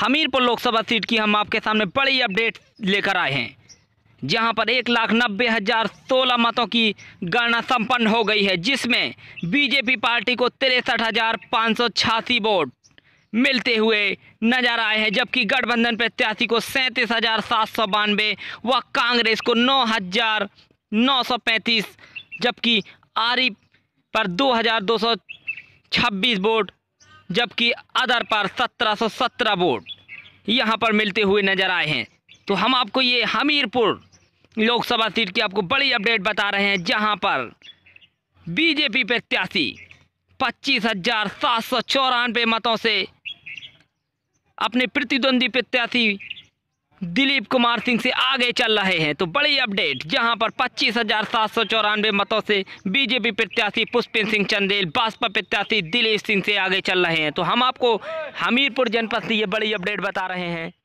Hamirpur Lok Sabha seat की हम आपके सामने बड़ी अपडेट लेकर आए हैं जहां पर एक लाख नब्बे हज़ार सोलह मतों की गणना संपन्न हो गई है जिसमें बीजेपी पार्टी को तिरसठ हज़ार पाँच सौ छियासी वोट मिलते हुए नजर आए हैं जबकि गठबंधन प्रत्याशी को सैंतीस हज़ार सात सौ बानवे व कांग्रेस को नौ हज़ार नौ सौ पैंतीस जबकि आरिफ पर दो हज़ार दो सौ छब्बीस वोट जबकि अदर पर 1717 वोट यहाँ पर मिलते हुए नज़र आए हैं तो हम आपको ये हमीरपुर लोकसभा सीट की आपको बड़ी अपडेट बता रहे हैं जहाँ पर बीजेपी प्रत्याशी पच्चीस हजार सात सौ चौरानवे मतों से अपने प्रतिद्वंदी प्रत्याशी दिलीप कुमार सिंह से आगे चल रहे हैं तो बड़ी अपडेट जहां पर पच्चीस हजार सात सौ चौरानवे मतों से बीजेपी प्रत्याशी पुष्पिन सिंह चंदेल भाजपा प्रत्याशी दिलीप सिंह से आगे चल रहे हैं तो हम आपको हमीरपुर जनपद से ये बड़ी अपडेट बता रहे हैं